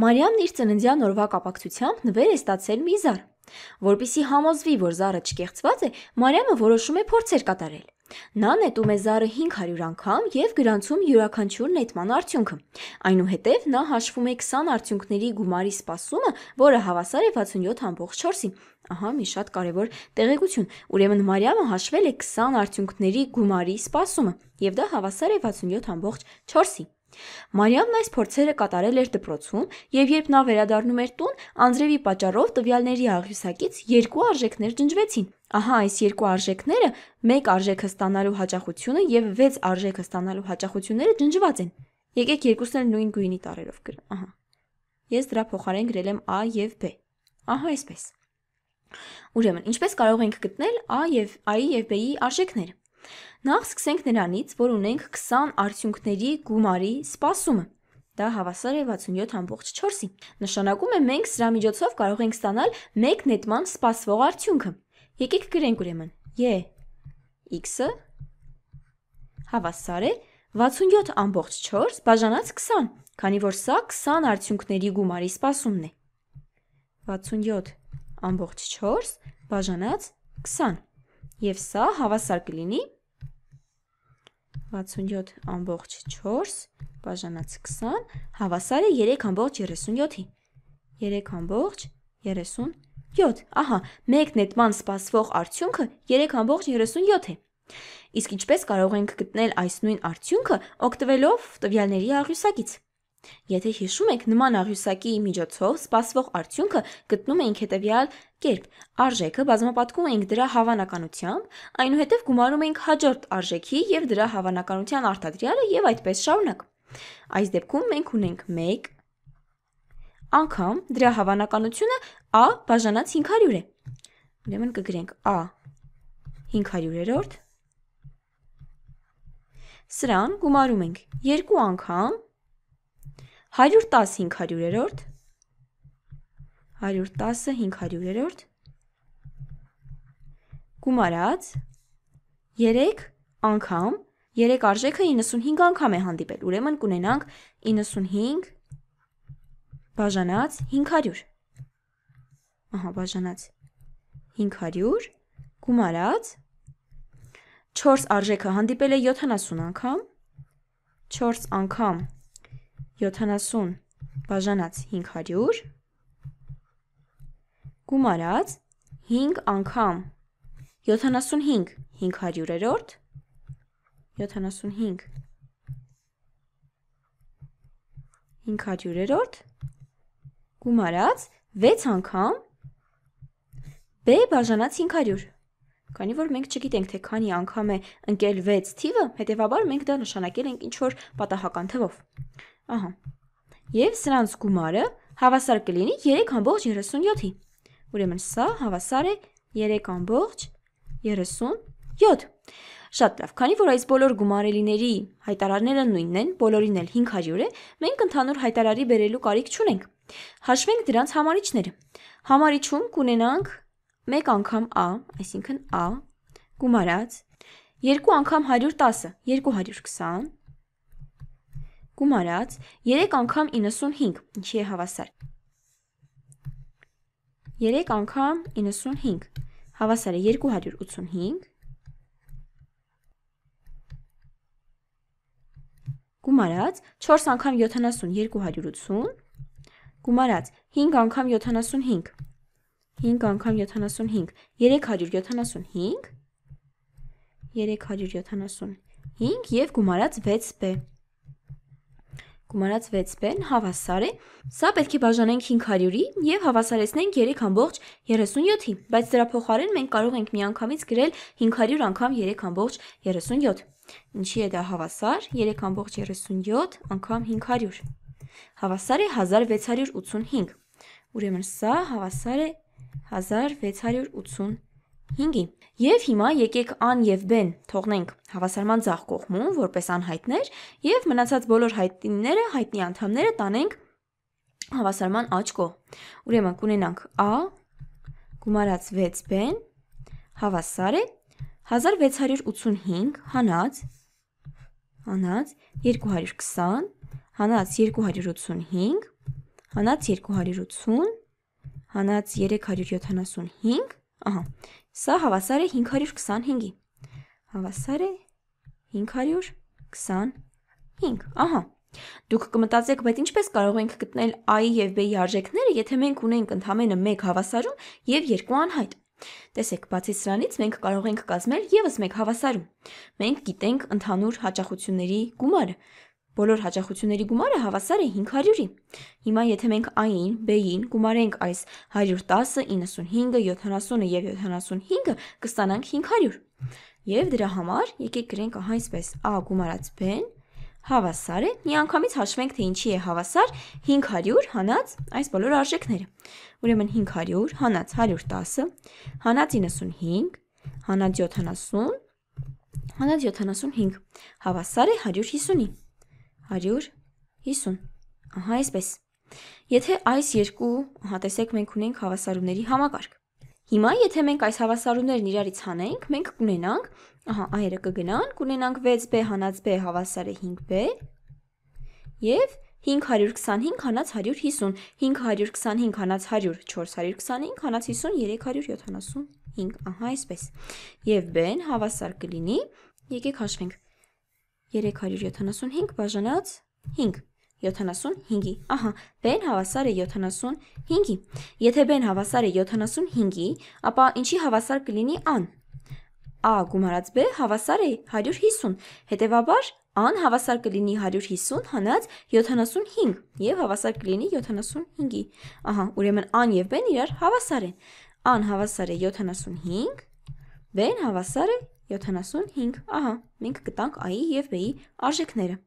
Մարիամն իր ծննդյան օրվա կապակցությամբ նվեր է ստացել մի զար։ Որպիսի համոզվի, որ զարը չկեղծված է, Մարիամը որոշում է փորձեր կատարել։ Նա նետում է զարը 500 անգամ եւ գրանցում յուրաքանչյուր նետման արդյունքը։ Այնուհետև նա հաշվում է 20 արդյունքների գումարի սպասումը, որը հավասար է 67.4-ի։ Ահա մի շատ կարևոր տեղեկություն։ Ուրեմն Մարիամը հաշվել է 20 արդյունքների գումարի սպասումը, եւ դա հավասար է 67.4-ի։ Մարիամն այս փորձերը կատարել էր դպրոցում, եւ երբ նա վերադառնում էր տուն, անձրևի պատճառով տվյալների աղյուսակից երկու արժեքներ ջնջվեցին։ Ահա այս երկու արժեքները՝ 1 արժեքը ստանալու հաճախությունը եւ 6 արժեքը ստանալու հաճախությունները ջնջված են։ Եկեք երկուսն էլ նույն գույնի տառերով գրենք։ Ահա։ Ես դրա փոխարեն գրել եմ A եւ B։ Ահա այսպես։ Ուրեմն, ինչպես կարող ենք գտնել A եւ A-ի եւ B-ի արժեքները։ Նախ սկսենք նրանից, որ ունենք 20 արդյունքների գումարի սպասումը։ Դա հավասար է 67.4-ի։ Նշանակում է մենք սրա միջոցով կարող ենք ստանալ 1 նետման սպասվող արդյունքը։ Եկեք գրենք ուրեմն E x-ը հավասար է 67.4 բաժանած 20, քանի որ սա 20 արդյունքների գումարի սպասումն է։ 67.4 բաժանած 20 Եվ սա հավասար կլինի 67.4 բաժանած 20 հավասար է 3.37-ի։ 3.37։ Ահա, մեկ նետման սպասվող արդյունքը 3.37 է։ Իսկ ինչպես կարող ենք գտնել այս նույն արդյունքը օգտվելով տվյալների աղյուսակից։ Եթե հիշում եք, նման աղյուսակի միջոցով սպասվող արդյունքը գտնում էինք հետևյալ կերպ. արժեքը բազմապատկում էինք դրա հավանականությամբ, այնուհետև գումարում էինք հաջորդ արժեքի և դրա հավանականության արտադրյալը և այդպես շարունակ։ Այս դեպքում մենք ունենք 1 անգամ դրա հավանականությունը a բաժանած 500 է։ Ուրեմն կգրենք a 500-րդ, սրան գումարում ենք 2 անգամ 110 500-երորդ 110-ը 500-երորդ գումարած 3 անգամ 3 արժեքը 95 անգամ է հանդիպել։ Ուրեմն կունենանք 95 բաժանած 500։ Ահա բաժանած 500 գումարած 4 արժեքը հանդիպել է 70 անգամ 4 անգամ 500 70 բաժանած 500 գումարած 5 անգամ 75 500-երորդ 75 500-երորդ գումարած 6 անգամ b բաժանած 500։ Քանի որ մենք չգիտենք թե քանի անգամ է ընկել 6 թիվը, հետեւաբար մենք դա նշանակել ենք ինչ որ պատահական թվով։ Ահա։ Եվ սրանց գումարը հավասար կլինի 3.37-ի։ Ուրեմն սա հավասար է 3.37։ Շատ լավ, քանի որ այս բոլոր գումարելիների հայտարարները նույնն են, բոլորին էլ 500 է, մենք ընդհանուր հայտարարի բերելու կարիք չունենք։ Հաշվենք դրանց համարիչները։ Համարիչում կունենանք 1 անգամ a, այսինքն a գումարած 2 անգամ 110, 220, գումարած 3 անգամ 95, ինչի է հավասար։ 3 անգամ 95 հավասար է 285 գումարած 4 անգամ 70 280 գումարած 5 անգամ 75 5 անգամ 75 375 375 եւ գումարած 6b գումարած 6 b-ն հավասար է։ Սա պետք է բաժանենք 500-ի եւ հավասարեցնենք 3.37-ի, բայց դրա փոխարեն մենք կարող ենք միանգամից գրել 500 անգամ 3.37, ինչի է դա հավասար 3.37 անգամ 500։ Հավասար է 1685։ Ուրեմն սա հավասար է 1685 5-ի։ Եվ հիմա եկեք Ան եւ Բեն թողնենք հավասարման ցախ կողմում որպես անհայտներ եւ մնացած բոլոր հայտնիները, հայտնի անդամները տանենք հավասարման աջ կողմ։ Ուրեմն կունենանք A գումարած 6B-ն հավասար է 1685 հանած հանած 220 հանած 285 հանած 280 հանած 375 ահա Սա հավասար է 525-ի։ Հավասար է 525։ Ահա։ Դուք կմտածեք, բայց ինչպես կարող ենք գտնել a-ի եւ b-ի արժեքները, եթե մենք ունենք ընդամենը 1 հավասարում եւ 2 անհայտ։ Տեսեք, բացի սրանից մենք կարող ենք կազմել եւս մեկ հավասարում։ Մենք գիտենք ընդհանուր հաճախությունների գումարը, Բոլոր հաճախությունների գումարը հավասար է 500-ի։ Հիմա եթե մենք a-ին, b-ին գումարենք այս 110-ը, 95-ը, 70-ը եւ 75-ը, կստանանք 500։ Եվ դրա համար եկեք գրենք ահա այսպես. a գումարած b-ն հավասար է։ Միանգամից հաշվենք թե ինչի է հավասար 500 հանած այս բոլոր արժեքները։ Ուրեմն 500 հանած 110-ը, հանած 95, հանած 70 հանած 75 հավասար է 150-ի։ 100, 50։ Ահա այսպես։ Եթե այս երկու, հա տեսեք, մենք ունենք հավասարումների համակարգ։ Հիմա եթե մենք այս հավասարումներն իրարից հանենք, մենք կունենանք, ահա a-երը կգնան, կունենանք 6b հանած b հավասար է 5b եւ 525 հանած 150, 525 հանած 100, 425 հանած 50, 375, ահա այսպես։ Եվ b-ն հավասար կլինի, եկեք հաշվենք 1 375 բաժանած 5 75-ի։ Ահա, b-ն հավասար է 75-ի։ Եթե b-ն հավասար է 75-ի, ապա ինչի հավասար կլինի a-ն։ a գումարած b հավասար է 150, հետևաբար a-ն հավասար կլինի 150 հանած 75 եւ հավասար կլինի 75-ի։ Ահա, ուրեմն a-ն եւ b-ն իրար հավասար են։ a-ն հավասար է 75, b-ն հավասար է 75, ահա, մենք գտանք A-ի և B-ի արժեքները։